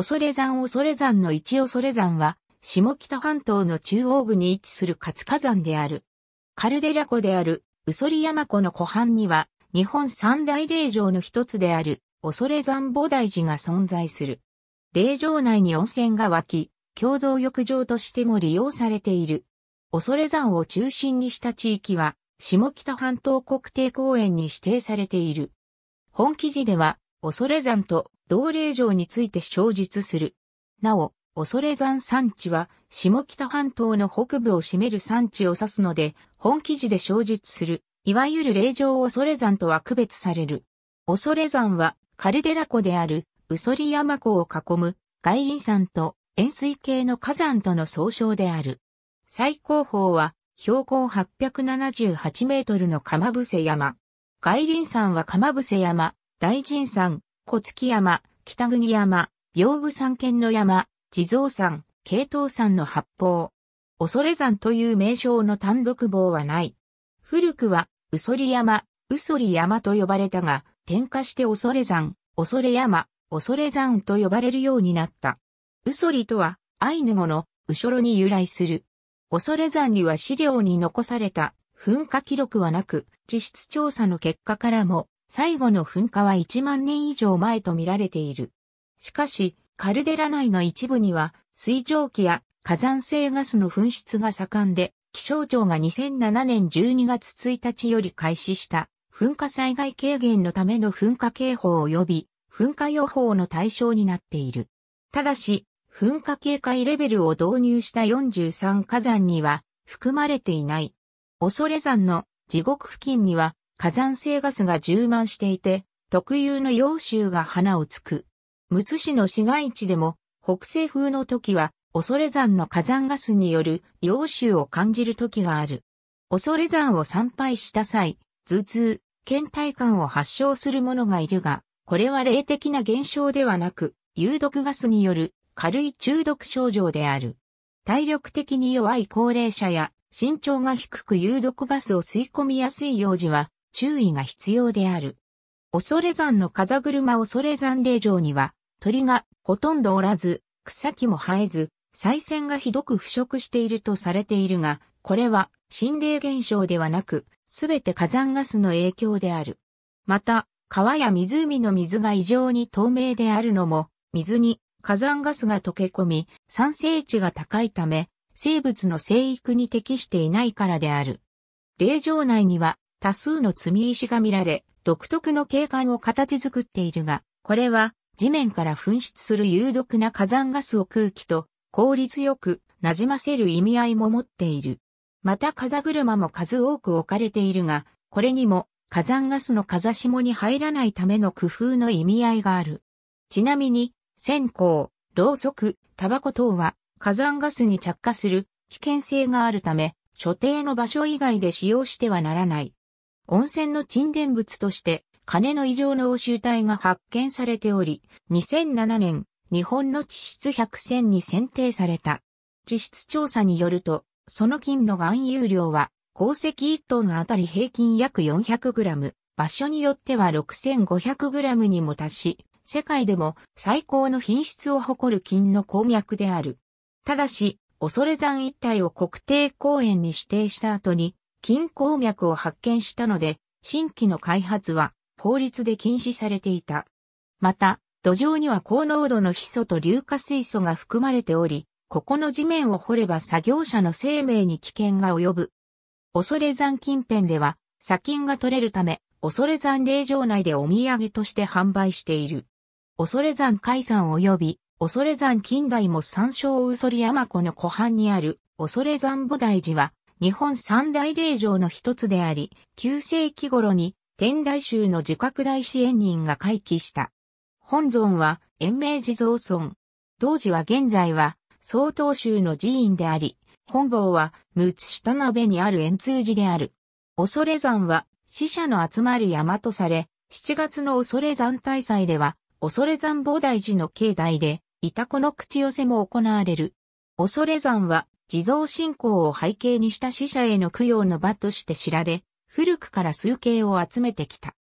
恐山恐山の一恐山は、下北半島の中央部に位置する活火山である。カルデラ湖である、ウソリ山湖の湖畔には、日本三大霊場の一つである、恐山菩提寺が存在する。霊場内に温泉が湧き、共同浴場としても利用されている。恐山を中心にした地域は、下北半島国定公園に指定されている。本記事では、恐山と同霊城について小述する。なお、恐山山地は、下北半島の北部を占める山地を指すので、本記事で小述する、いわゆる霊城恐山とは区別される。恐山は、カルデラ湖である、ウソリ山湖を囲む、外輪山と円錐形の火山との総称である。最高峰は、標高878メートルの釜伏山。外輪山は釜伏山、大神山、小月山、北国山、屏風山県の山、地蔵山、系統山の八方。恐山という名称の単独棒はない。古くは、うそり山、うそり山と呼ばれたが、転化して恐山、恐山、恐山と呼ばれるようになった。うそりとは、アイヌ語の、うしょろに由来する。恐山には資料に残された、噴火記録はなく、地質調査の結果からも、最後の噴火は1万年以上前と見られている。しかし、カルデラ内の一部には、水蒸気や火山性ガスの噴出が盛んで、気象庁が2007年12月1日より開始した噴火災害軽減のための噴火警報及び噴火予報の対象になっている。ただし、噴火警戒レベルを導入した43火山には含まれていない。恐れ山の地獄付近には火山性ガスが充満していて、特有の洋臭が花をつく。むつ市の市街地でも、北西風の時は、恐山の火山ガスによる洋臭を感じる時がある。恐山を参拝した際、頭痛、倦怠感を発症する者がいるが、これは霊的な現象ではなく、有毒ガスによる軽い中毒症状である。体力的に弱い高齢者や身長が低く有毒ガスを吸い込みやすい幼児は注意が必要である。恐山の風車恐山霊場には、鳥がほとんどおらず、草木も生えず、再線がひどく腐食しているとされているが、これは心霊現象ではなく、すべて火山ガスの影響である。また、川や湖の水が異常に透明であるのも、水に火山ガスが溶け込み、酸性値が高いため、生物の生育に適していないからである。霊場内には多数の積み石が見られ、独特の景観を形作っているが、これは地面から噴出する有毒な火山ガスを空気と効率よく馴染ませる意味合いも持っている。また風車も数多く置かれているが、これにも火山ガスの風下に入らないための工夫の意味合いがある。ちなみに、線香、ろうそく、タバコ等は火山ガスに着火する危険性があるため、所定の場所以外で使用してはならない。温泉の沈殿物として、金の異常の応酬体が発見されており、2007年、日本の地質百選に選定された。地質調査によると、その金の含有量は、鉱石1トンあたり平均約 400g、場所によっては 6500g にも達し、世界でも最高の品質を誇る金の鉱脈である。ただし、恐山一帯を国定公園に指定した後に、金鉱脈を発見したので、新規の開発は法律で禁止されていた。また、土壌には高濃度のヒ素と硫化水素が含まれており、ここの地面を掘れば作業者の生命に危険が及ぶ。恐山近辺では、砂金が取れるため、恐山霊場内でお土産として販売している。恐山海山及び、恐山近代も山椒うそり山湖の湖畔にある、恐山菩提寺は、日本三大霊場の一つであり、旧世紀頃に天台宗の自覚大支援人が回帰した。本尊は延命地蔵尊。同時は現在は曹洞宗の寺院であり、本坊は六下鍋にある円通寺である。恐山は死者の集まる山とされ、7月の恐山大祭では、恐山菩提寺の境内で、いたこの口寄せも行われる。恐山は地蔵信仰を背景にした死者への供養の場として知られ、古くから数形を集めてきた。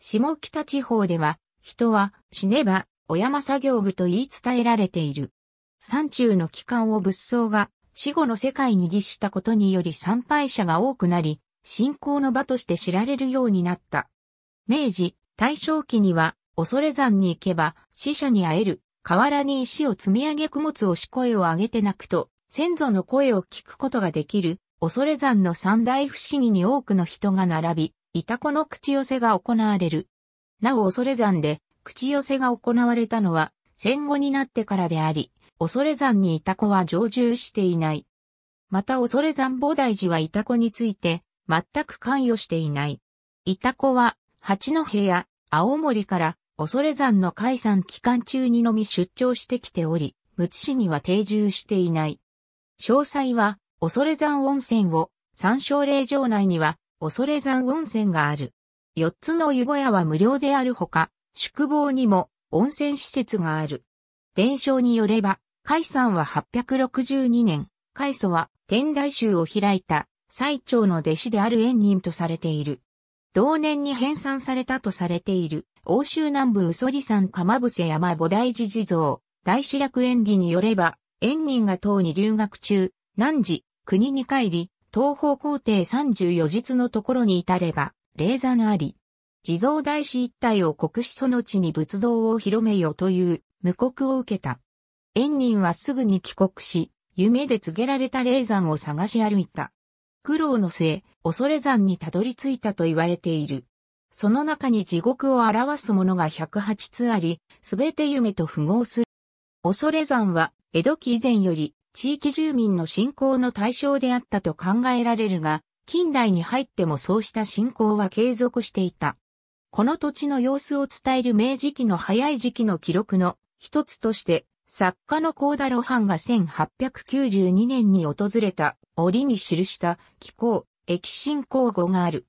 下北地方では、人は死ねば、お山作業具と言い伝えられている。山中の帰還を仏僧が死後の世界に儀したことにより参拝者が多くなり、信仰の場として知られるようになった。明治、大正期には、恐山に行けば死者に会える、河原に石を積み上げ供物をし声を上げて泣くと、先祖の声を聞くことができる、恐山の三大不思議に多くの人が並び、イタコの口寄せが行われる。なお恐山で、口寄せが行われたのは、戦後になってからであり、恐山にイタコは常住していない。また恐山菩提寺はイタコについて、全く関与していない。イタコは、八戸や青森から恐山の解散期間中にのみ出張してきており、むつ市には定住していない。詳細は、恐山温泉を、参照令場内には、恐山温泉がある。四つの湯小屋は無料であるほか、宿坊にも温泉施設がある。伝承によれば、海山は862年、海祖は天台宗を開いた最長の弟子である縁人とされている。同年に編纂されたとされている、欧州南部ウソ山釜伏山菩提寺地蔵、大志楽演技によれば、円仁が唐に留学中、何時、国に帰り、東方皇帝三十四日のところに至れば、霊山あり、地蔵大師一体を国師その地に仏道を広めよという、無告を受けた。円仁はすぐに帰国し、夢で告げられた霊山を探し歩いた。苦労の末、恐れ山にたどり着いたと言われている。その中に地獄を表すものが108つあり、すべて夢と符合する。恐れ山は江戸期以前より地域住民の信仰の対象であったと考えられるが、近代に入ってもそうした信仰は継続していた。この土地の様子を伝える明治期の早い時期の記録の一つとして、作家の高田露伴が1892年に訪れた折に記した気候、液信交互がある。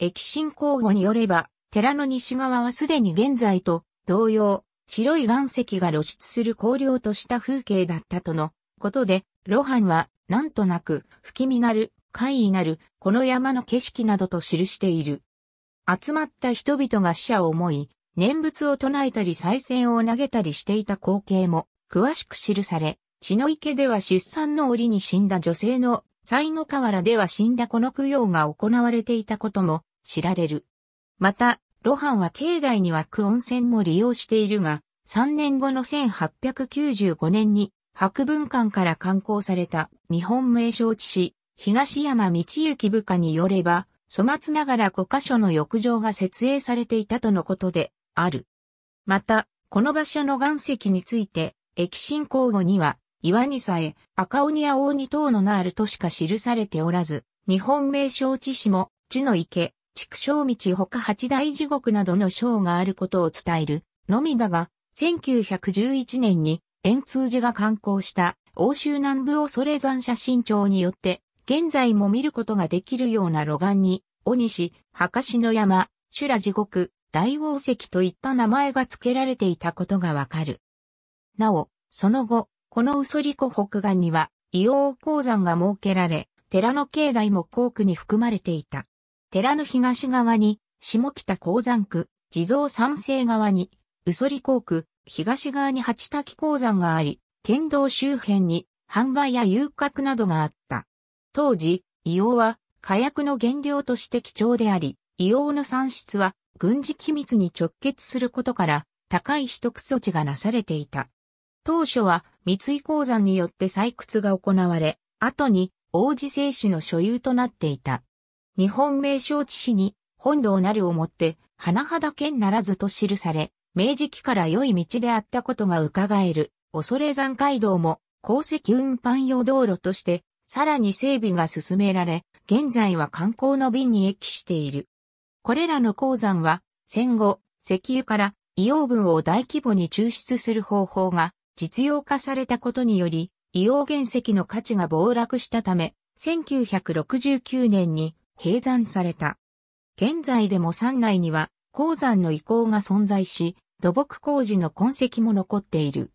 液信交互によれば、寺の西側はすでに現在と同様、白い岩石が露出する荒涼とした風景だったとのことで、露伴は、なんとなく、不気味なる、怪異なる、この山の景色などと記している。集まった人々が死者を思い、念仏を唱えたり再銭を投げたりしていた光景も、詳しく記され、血の池では出産の折に死んだ女性の、才の河原では死んだこの供養が行われていたことも知られる。また、露伴は境内に湧く温泉も利用しているが、3年後の1895年に博文館から刊行された日本名小地史東山道行部下によれば、粗末ながら5カ所の浴場が設営されていたとのことである。また、この場所の岩石について、駅進交互には、岩にさえ、赤鬼や大鬼等の名あるとしか記されておらず、日本名小地史も、地の池、畜生道他八大地獄などの章があることを伝えるのみだが、1911年に円通寺が刊行した欧州南部をソれ山写真帳によって、現在も見ることができるような露岩に、尾西、博士の山、修羅地獄、大王石といった名前が付けられていたことがわかる。なお、その後、このウソリコ北岸には、硫黄鉱山が設けられ、寺の境内も高区に含まれていた。寺の東側に、下北鉱山区、地蔵山西側に、うソり港区、東側に八滝鉱山があり、県道周辺に、販売や遊郭などがあった。当時、硫黄は火薬の原料として貴重であり、硫黄の産出は軍事機密に直結することから高い秘匿措置がなされていた。当初は三井鉱山によって採掘が行われ、後に王子製紙の所有となっていた。日本名勝地市に本堂なるをもって、花畑県ならずと記され、明治期から良い道であったことが伺える、恐山街道も、鉱石運搬用道路として、さらに整備が進められ、現在は観光の便に益している。これらの鉱山は、戦後、石油から硫黄分を大規模に抽出する方法が実用化されたことにより、硫黄原石の価値が暴落したため、1969年に閉山された。現在でも山内には鉱山の遺構が存在し、土木工事の痕跡も残っている。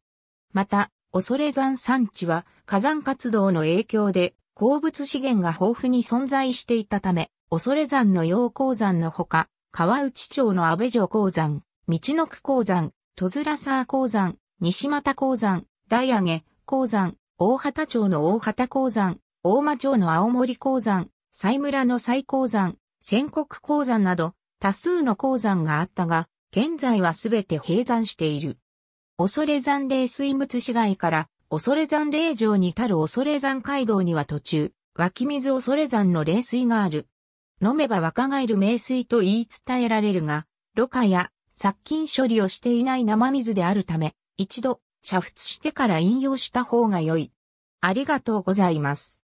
また、恐山山地は火山活動の影響で鉱物資源が豊富に存在していたため、恐山の陽鉱山のほか、川内町の安倍城鉱山、道の区鉱山、戸面沢鉱山、西又鉱山、大上、鉱山、大畑町の大畑鉱山、大間町の青森鉱山、西村の最高山、仙国鉱山など、多数の鉱山があったが、現在はすべて閉山している。恐山霊水物市街から、恐山霊城に至る恐山街道には途中、湧き水恐山の霊水がある。飲めば若返る名水と言い伝えられるが、ろ過や殺菌処理をしていない生水であるため、一度煮沸してから飲用した方が良い。ありがとうございます。